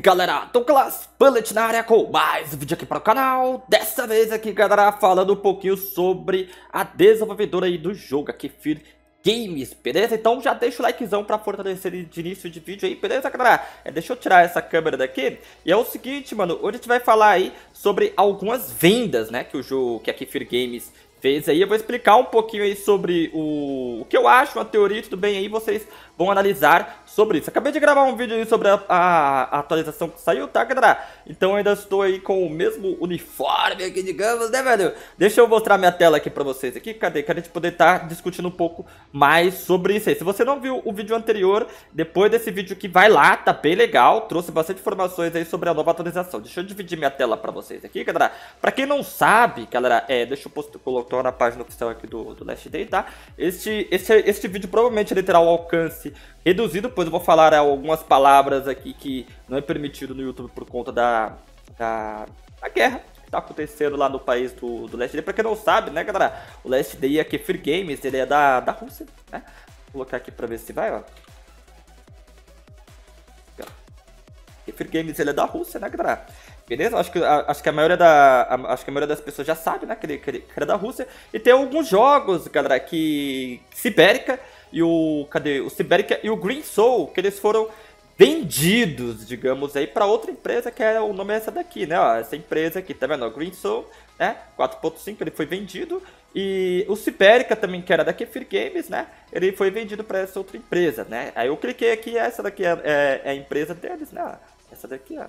galera, Douglas Bullet na área com mais um vídeo aqui para o canal Dessa vez aqui galera, falando um pouquinho sobre a desenvolvedora aí do jogo aqui, Fear Games, beleza? Então já deixa o likezão para fortalecer de início de vídeo aí, beleza, galera? É, deixa eu tirar essa câmera daqui. E é o seguinte, mano, hoje a gente vai falar aí sobre algumas vendas, né, que o jogo, que a Kefir Games fez aí. Eu vou explicar um pouquinho aí sobre o, o que eu acho, uma teoria e tudo bem aí, vocês vão analisar sobre isso. Acabei de gravar um vídeo aí sobre a, a, a atualização que saiu, tá, galera? Então ainda estou aí com o mesmo uniforme aqui, digamos, né, velho? Deixa eu mostrar minha tela aqui pra vocês aqui, cadê? Que a gente poder estar tá discutindo um pouco mais sobre isso aí. Se você não viu o vídeo anterior, depois desse vídeo que vai lá, tá bem legal. Trouxe bastante informações aí sobre a nova atualização. Deixa eu dividir minha tela pra vocês aqui, galera. Pra quem não sabe, galera, é, deixa eu posto, colocar na página oficial aqui do, do Last Day, tá? Este, este, este vídeo provavelmente ele terá o alcance reduzido, pois eu vou falar algumas palavras aqui que não é permitido no YouTube por conta da, da, da guerra que tá acontecendo lá no país do, do Last Day. Pra quem não sabe, né, galera, o Last Day é que Games, ele é da, da Rússia, né? Vou colocar aqui pra ver se vai, ó. Kefir Games, ele é da Rússia, né, galera? Beleza? Acho que, a, acho que a maioria da. A, acho que a maioria das pessoas já sabe, né? Que ele, que ele, que ele é da Rússia. E tem alguns jogos, galera, que. Sibérica e o. Cadê? O Sibérica e o Green Soul, que eles foram vendidos, digamos aí, para outra empresa que era o nome é essa daqui, né? Ó, essa empresa aqui, tá vendo? O Green Soul, né? 4.5, ele foi vendido. E o Sibérica também, que era da Kefir Games, né? Ele foi vendido para essa outra empresa, né? Aí eu cliquei aqui, essa daqui é, é, é a empresa deles, né? Essa daqui, ó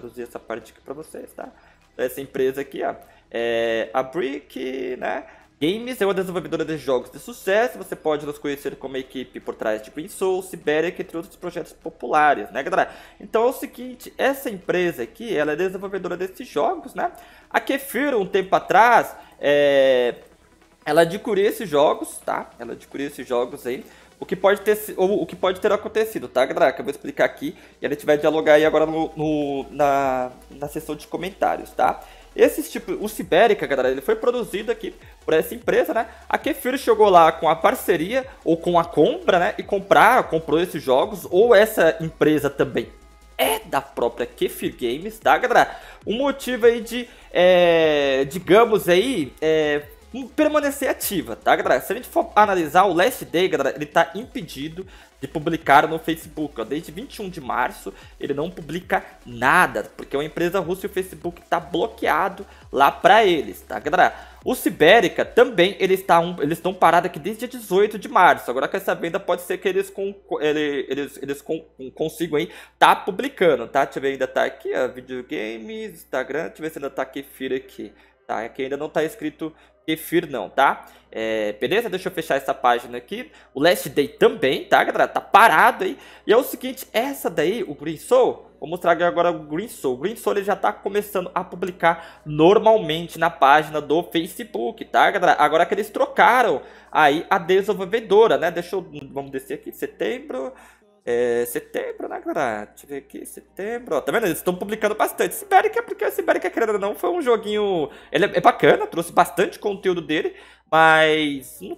traduzir essa parte aqui para vocês, tá? Essa empresa aqui, ó, é a Brick, né? Games é uma desenvolvedora de jogos de sucesso, você pode nos conhecer como a equipe por trás de Queen Soul, Siberic, entre outros projetos populares, né galera? Então é o seguinte, essa empresa aqui, ela é desenvolvedora desses jogos, né? A Kefir, um tempo atrás, é... ela adquiriu esses jogos, tá? Ela adquiriu esses jogos aí, o que pode ter, o que pode ter acontecido, tá, Draca? Eu vou explicar aqui e a gente vai dialogar aí agora no, no na, na sessão de comentários, tá? Esse tipo, o Sibérica, galera, ele foi produzido aqui por essa empresa, né? A Kefir chegou lá com a parceria ou com a compra, né? E comprar, comprou esses jogos ou essa empresa também é da própria Kefir Games, tá, galera? o motivo aí de, é, digamos aí, é, permanecer ativa, tá, galera? Se a gente for analisar, o Last Day, galera, ele tá impedido de publicar no Facebook. Desde 21 de março, ele não publica nada, porque é uma empresa russa e o Facebook tá bloqueado lá para eles, tá, galera? O Sibérica também, eles está um, estão parados aqui desde 18 de março. Agora com essa venda, pode ser que eles, com, ele, eles, eles com, consigam aí tá publicando, tá? Deixa eu ver, ainda tá aqui, ó, videogames, Instagram, deixa eu ver se ainda tá aqui, fira aqui tá? Aqui ainda não está escrito Kefir não, tá? É, beleza? Deixa eu fechar essa página aqui. O Last Day também, tá, galera? Tá parado aí. E é o seguinte, essa daí, o Green Soul, vou mostrar agora o Green Soul. O Green Soul ele já tá começando a publicar normalmente na página do Facebook, tá, galera? Agora que eles trocaram aí a desenvolvedora, né? Deixa eu... Vamos descer aqui, setembro... É, setembro, né, galera? Deixa eu ver aqui, setembro. Ó, tá vendo? Eles estão publicando bastante. é porque que é querendo ou não, foi um joguinho... Ele é, é bacana, trouxe bastante conteúdo dele, mas não,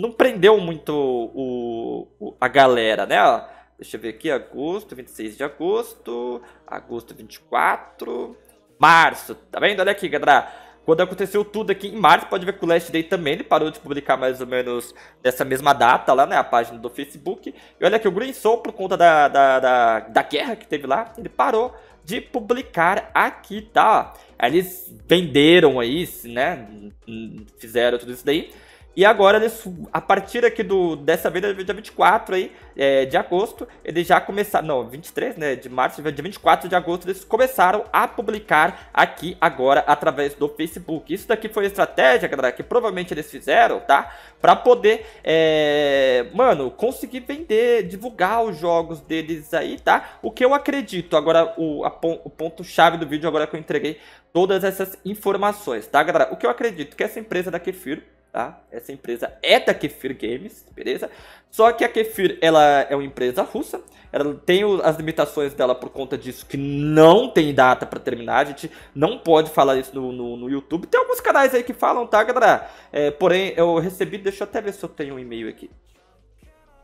não prendeu muito o, o, a galera, né? Ó, deixa eu ver aqui, agosto, 26 de agosto, agosto 24, março. Tá vendo? Olha aqui, galera. Quando aconteceu tudo aqui em março, pode ver que o Last Day também ele parou de publicar mais ou menos nessa mesma data lá, né? A página do Facebook. E olha que o Green Soul, por conta da, da, da, da guerra que teve lá, ele parou de publicar aqui, tá? Eles venderam aí, né? Fizeram tudo isso daí. E agora, eles, a partir aqui do, dessa vez, dia 24 aí, é, de agosto, eles já começaram. Não, 23 né, de março, dia 24 de agosto, eles começaram a publicar aqui agora através do Facebook. Isso daqui foi estratégia, galera, que provavelmente eles fizeram, tá? Pra poder, é, mano, conseguir vender, divulgar os jogos deles aí, tá? O que eu acredito. Agora, o, a, o ponto-chave do vídeo, agora que eu entreguei todas essas informações, tá, galera? O que eu acredito que essa empresa é da Kefir, tá? Essa empresa é da Kefir Games, beleza? Só que a Kefir, ela é uma empresa russa, ela tem as limitações dela por conta disso, que não tem data para terminar, a gente não pode falar isso no, no, no, YouTube. Tem alguns canais aí que falam, tá, galera? É, porém, eu recebi, deixa eu até ver se eu tenho um e-mail aqui.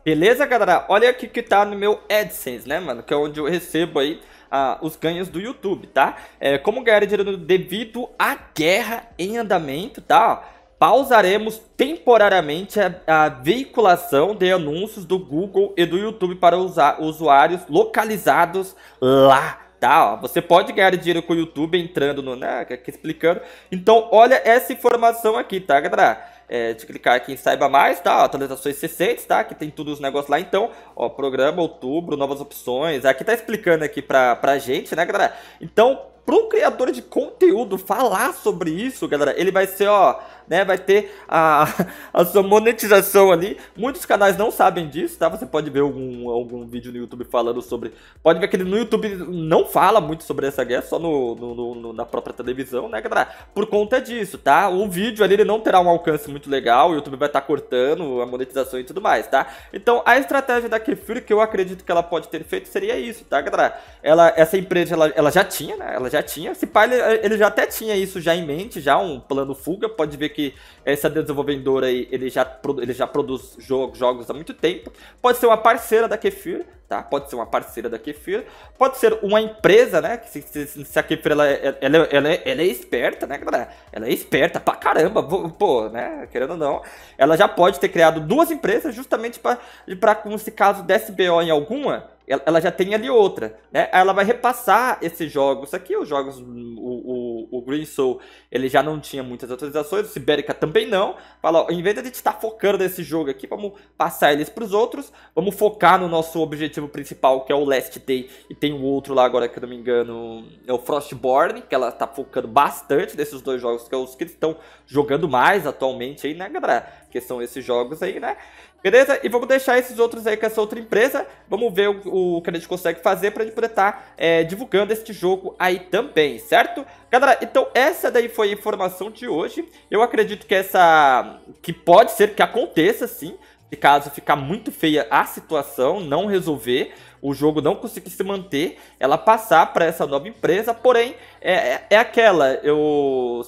Beleza, galera? Olha aqui que tá no meu AdSense, né, mano? Que é onde eu recebo aí ah, os ganhos do YouTube, tá? É, como ganhar dinheiro devido à guerra em andamento, tá? pausaremos temporariamente a, a, veiculação de anúncios do Google e do YouTube para usar usuários localizados lá. Tá, ó. você pode ganhar dinheiro com o YouTube entrando no. Né, explicando. Então, olha essa informação aqui, tá, galera? é, de clicar aqui em saiba mais, tá? Atualizações recentes, tá? Que tem tudo os negócios lá. Então, ó, programa, outubro, novas opções. Aqui tá explicando aqui pra, pra gente, né, galera? Então, pro criador de conteúdo falar sobre isso, galera, ele vai ser, ó né? Vai ter a, a sua monetização ali. Muitos canais não sabem disso, tá? Você pode ver algum, algum vídeo no YouTube falando sobre. Pode ver que ele no YouTube não fala muito sobre essa guerra, só no, no, no na própria televisão, né, galera? Por conta disso, tá? O vídeo ali ele não terá um alcance muito legal, o YouTube vai estar tá cortando a monetização e tudo mais, tá? Então a estratégia da Kefir, que eu acredito que ela pode ter feito, seria isso, tá, galera? Ela, essa empresa ela, ela já tinha, né? Ela já tinha. Esse pai ele, ele já até tinha isso já em mente, já um plano fuga, pode ver que essa desenvolvedora aí, ele já, ele já produz jogo, jogos há muito tempo. Pode ser uma parceira da Kefir, tá? Pode ser uma parceira da Kefir. Pode ser uma empresa, né? Se, se, se a Kefir, ela, é, ela, é, ela, é, ela, é esperta, né, galera? Ela é esperta pra caramba, pô, né? Querendo ou não. Ela já pode ter criado duas empresas justamente para como se caso desse BO em alguma, ela já tem ali outra, né? Ela vai repassar esses jogos aqui, os jogos, o, o o, Green Soul ele já não tinha muitas atualizações, o Sibérica também não. Fala, ó, em vez de a gente estar tá focando nesse jogo aqui, vamos passar eles para os outros, vamos focar no nosso objetivo principal, que é o Last Day, e tem um outro lá agora, que eu não me engano, é o Frostborn, que ela está focando bastante nesses dois jogos, que é os que estão jogando mais atualmente aí, né, galera? Que são esses jogos aí, né? Beleza? E vamos deixar esses outros aí com essa outra empresa. Vamos ver o, o que a gente consegue fazer para a gente poder estar tá, é, divulgando este jogo aí também, certo? Galera, então essa daí foi a informação de hoje. Eu acredito que essa... que pode ser que aconteça, sim. Se caso ficar muito feia a situação, não resolver, o jogo não conseguir se manter, ela passar para essa nova empresa. Porém, é, é, é aquela, eu...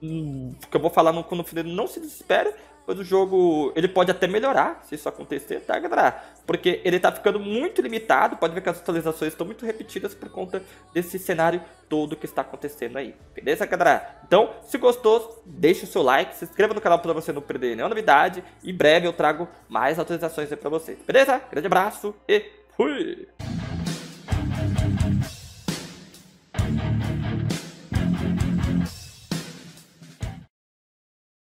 Hum, que eu vou falar no, no não se desespera, mas o jogo ele pode até melhorar se isso acontecer, tá, galera? Porque ele tá ficando muito limitado, pode ver que as atualizações estão muito repetidas por conta desse cenário todo que está acontecendo aí, beleza, galera? Então, se gostou, deixa o seu like, se inscreva no canal para você não perder nenhuma novidade, em breve eu trago mais atualizações aí pra vocês, beleza? Grande abraço e fui!